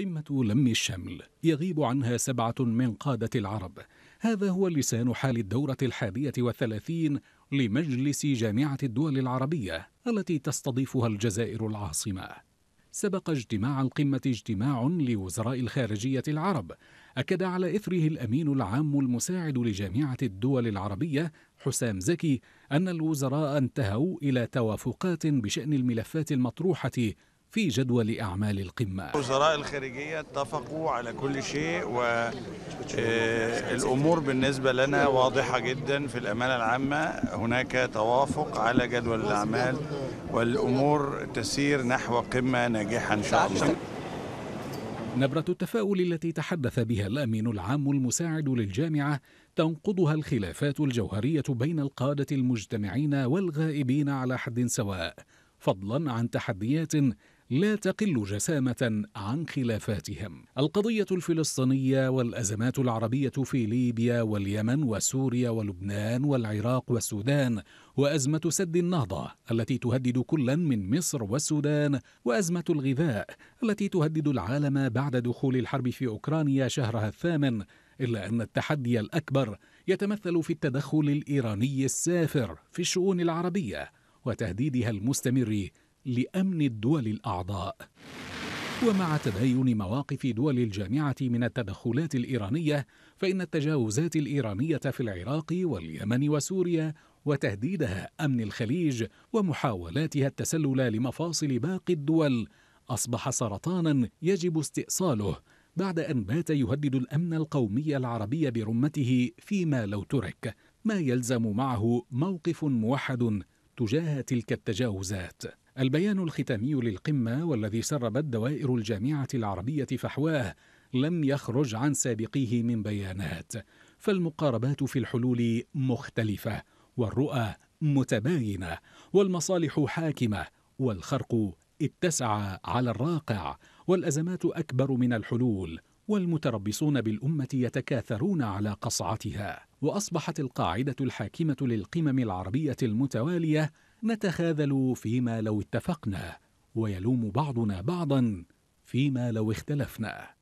قمة لم الشمل يغيب عنها سبعة من قادة العرب هذا هو لسان حال الدورة الحادية والثلاثين لمجلس جامعة الدول العربية التي تستضيفها الجزائر العاصمة سبق اجتماع القمة اجتماع لوزراء الخارجية العرب أكد على إثره الأمين العام المساعد لجامعة الدول العربية حسام زكي أن الوزراء انتهوا إلى توافقات بشأن الملفات المطروحة في جدول أعمال القمة وزراء الخارجية اتفقوا على كل شيء والأمور آه، بالنسبة لنا واضحة جدا في الأمانة العامة هناك توافق على جدول الأعمال والأمور تسير نحو قمة ناجحة إن شاء الله نبرة التفاؤل التي تحدث بها الأمين العام المساعد للجامعة تنقضها الخلافات الجوهرية بين القادة المجتمعين والغائبين على حد سواء فضلا عن تحديات لا تقل جسامة عن خلافاتهم. القضية الفلسطينية والأزمات العربية في ليبيا واليمن وسوريا ولبنان والعراق والسودان وأزمة سد النهضة التي تهدد كلا من مصر والسودان وأزمة الغذاء التي تهدد العالم بعد دخول الحرب في أوكرانيا شهرها الثامن إلا أن التحدي الأكبر يتمثل في التدخل الإيراني السافر في الشؤون العربية وتهديدها المستمر لامن الدول الاعضاء ومع تباين مواقف دول الجامعه من التدخلات الايرانيه فان التجاوزات الايرانيه في العراق واليمن وسوريا وتهديدها امن الخليج ومحاولاتها التسلل لمفاصل باقي الدول اصبح سرطانا يجب استئصاله بعد ان بات يهدد الامن القومي العربي برمته فيما لو ترك ما يلزم معه موقف موحد تجاه تلك التجاوزات البيان الختامي للقمة والذي سربت دوائر الجامعة العربية فحواه لم يخرج عن سابقيه من بيانات فالمقاربات في الحلول مختلفة والرؤى متباينة والمصالح حاكمة والخرق اتسع على الراقع والأزمات أكبر من الحلول والمتربصون بالأمة يتكاثرون على قصعتها وأصبحت القاعدة الحاكمة للقمم العربية المتوالية نتخاذل فيما لو اتفقنا ويلوم بعضنا بعضا فيما لو اختلفنا